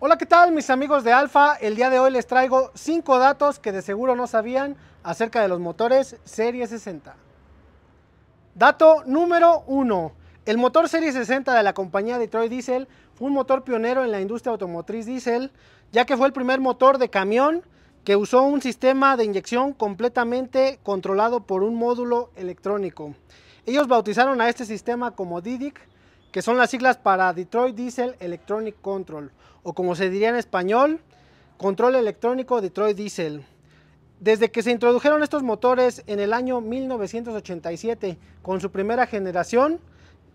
Hola, ¿qué tal mis amigos de Alfa? El día de hoy les traigo 5 datos que de seguro no sabían acerca de los motores Serie 60. Dato número 1. El motor Serie 60 de la compañía Detroit Diesel fue un motor pionero en la industria automotriz diesel, ya que fue el primer motor de camión que usó un sistema de inyección completamente controlado por un módulo electrónico. Ellos bautizaron a este sistema como DIDIC, que son las siglas para Detroit Diesel Electronic Control, o como se diría en español, Control Electrónico Detroit Diesel. Desde que se introdujeron estos motores en el año 1987 con su primera generación,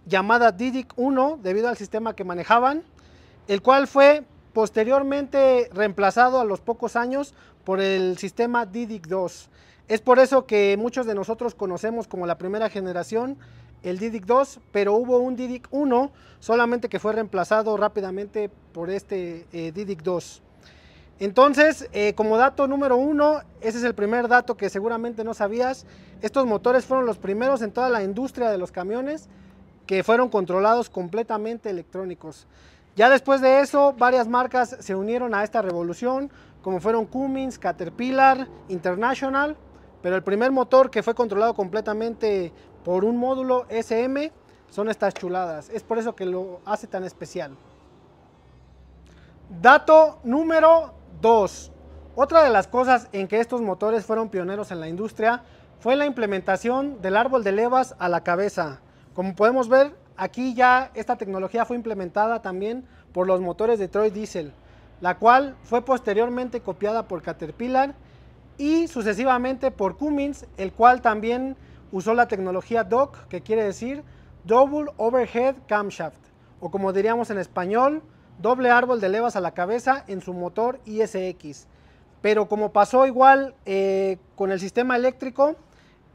llamada Didic 1, debido al sistema que manejaban, el cual fue posteriormente reemplazado a los pocos años por el sistema Didic 2. Es por eso que muchos de nosotros conocemos como la primera generación el Didic 2, pero hubo un Didic 1, solamente que fue reemplazado rápidamente por este eh, Didic 2. Entonces, eh, como dato número uno, ese es el primer dato que seguramente no sabías, estos motores fueron los primeros en toda la industria de los camiones que fueron controlados completamente electrónicos. Ya después de eso, varias marcas se unieron a esta revolución, como fueron Cummins, Caterpillar, International, pero el primer motor que fue controlado completamente por un módulo SM son estas chuladas. Es por eso que lo hace tan especial. Dato número 2. Otra de las cosas en que estos motores fueron pioneros en la industria fue la implementación del árbol de levas a la cabeza. Como podemos ver, aquí ya esta tecnología fue implementada también por los motores de Troy Diesel, la cual fue posteriormente copiada por Caterpillar y sucesivamente por Cummins, el cual también usó la tecnología DOC, que quiere decir Double Overhead Camshaft, o como diríamos en español, doble árbol de levas a la cabeza en su motor ISX. Pero como pasó igual eh, con el sistema eléctrico,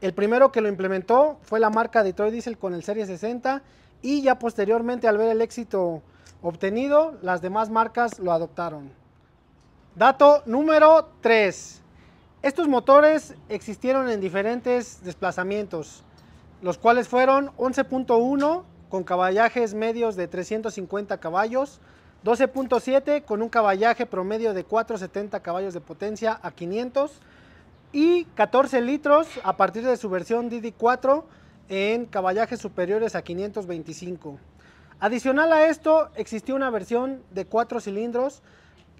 el primero que lo implementó fue la marca Detroit Diesel con el Serie 60 y ya posteriormente al ver el éxito obtenido, las demás marcas lo adoptaron. Dato número 3. Estos motores existieron en diferentes desplazamientos, los cuales fueron 11.1 con caballajes medios de 350 caballos, 12.7 con un caballaje promedio de 470 caballos de potencia a 500 y 14 litros a partir de su versión DD4 en caballajes superiores a 525. Adicional a esto existió una versión de 4 cilindros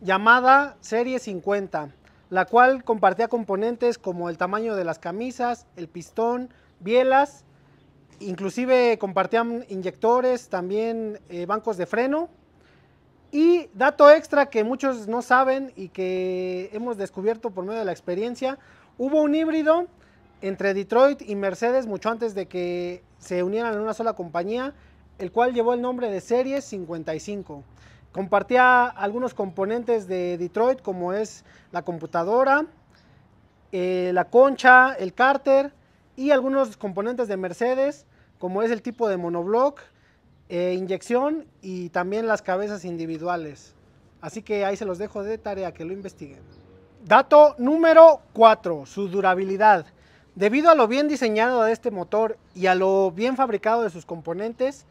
llamada Serie 50 la cual compartía componentes como el tamaño de las camisas, el pistón, bielas, inclusive compartían inyectores, también eh, bancos de freno. Y dato extra que muchos no saben y que hemos descubierto por medio de la experiencia, hubo un híbrido entre Detroit y Mercedes mucho antes de que se unieran en una sola compañía, el cual llevó el nombre de Series 55. Compartía algunos componentes de Detroit, como es la computadora, eh, la concha, el cárter y algunos componentes de Mercedes, como es el tipo de monoblock, eh, inyección y también las cabezas individuales. Así que ahí se los dejo de tarea, que lo investiguen. Dato número 4, su durabilidad. Debido a lo bien diseñado de este motor y a lo bien fabricado de sus componentes,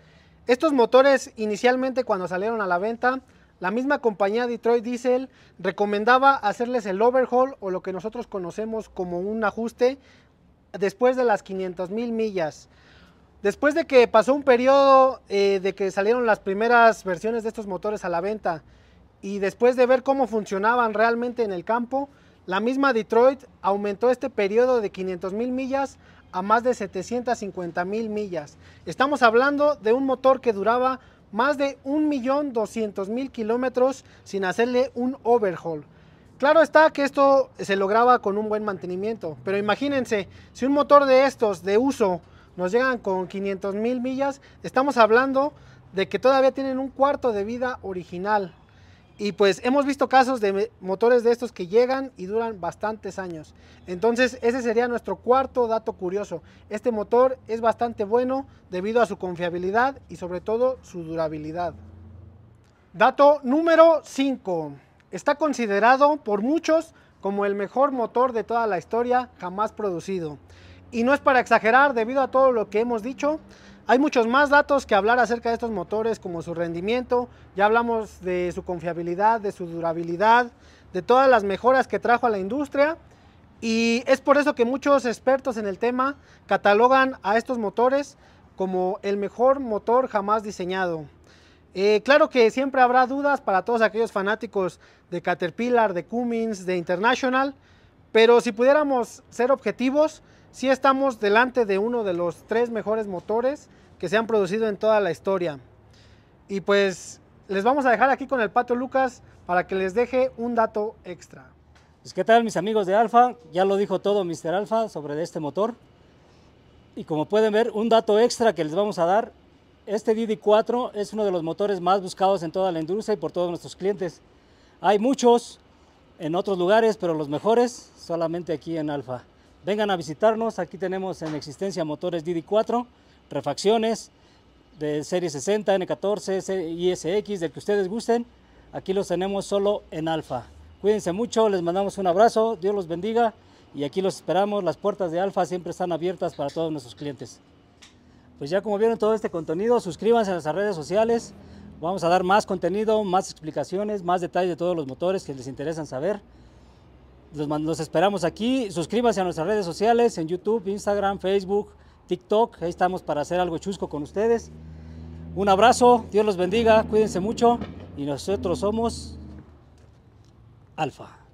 estos motores inicialmente cuando salieron a la venta, la misma compañía Detroit Diesel recomendaba hacerles el overhaul o lo que nosotros conocemos como un ajuste después de las 500 mil millas. Después de que pasó un periodo eh, de que salieron las primeras versiones de estos motores a la venta y después de ver cómo funcionaban realmente en el campo, la misma Detroit aumentó este periodo de 500 mil millas a más de 750 mil millas. Estamos hablando de un motor que duraba más de 1.200.000 kilómetros sin hacerle un overhaul. Claro está que esto se lograba con un buen mantenimiento, pero imagínense, si un motor de estos de uso nos llegan con 500 mil millas, estamos hablando de que todavía tienen un cuarto de vida original. Y pues hemos visto casos de motores de estos que llegan y duran bastantes años. Entonces ese sería nuestro cuarto dato curioso. Este motor es bastante bueno debido a su confiabilidad y sobre todo su durabilidad. Dato número 5. Está considerado por muchos como el mejor motor de toda la historia jamás producido. Y no es para exagerar debido a todo lo que hemos dicho, hay muchos más datos que hablar acerca de estos motores, como su rendimiento, ya hablamos de su confiabilidad, de su durabilidad, de todas las mejoras que trajo a la industria. Y es por eso que muchos expertos en el tema catalogan a estos motores como el mejor motor jamás diseñado. Eh, claro que siempre habrá dudas para todos aquellos fanáticos de Caterpillar, de Cummins, de International, pero si pudiéramos ser objetivos, sí estamos delante de uno de los tres mejores motores que se han producido en toda la historia. Y pues les vamos a dejar aquí con el Pato Lucas para que les deje un dato extra. Pues, qué tal mis amigos de Alfa, ya lo dijo todo Mr. Alfa sobre este motor. Y como pueden ver, un dato extra que les vamos a dar, este DD4 es uno de los motores más buscados en toda la industria y por todos nuestros clientes. Hay muchos, en otros lugares, pero los mejores solamente aquí en Alfa. Vengan a visitarnos, aquí tenemos en existencia motores DD4, refacciones de serie 60, N14, ISX, del que ustedes gusten. Aquí los tenemos solo en Alfa. Cuídense mucho, les mandamos un abrazo, Dios los bendiga y aquí los esperamos. Las puertas de Alfa siempre están abiertas para todos nuestros clientes. Pues ya como vieron todo este contenido, suscríbanse a nuestras redes sociales, Vamos a dar más contenido, más explicaciones, más detalles de todos los motores que les interesan saber. Los, esperamos aquí. Suscríbanse a nuestras redes sociales en YouTube, Instagram, Facebook, TikTok. Ahí estamos para hacer algo chusco con ustedes. Un abrazo, Dios los bendiga, cuídense mucho y nosotros somos Alfa.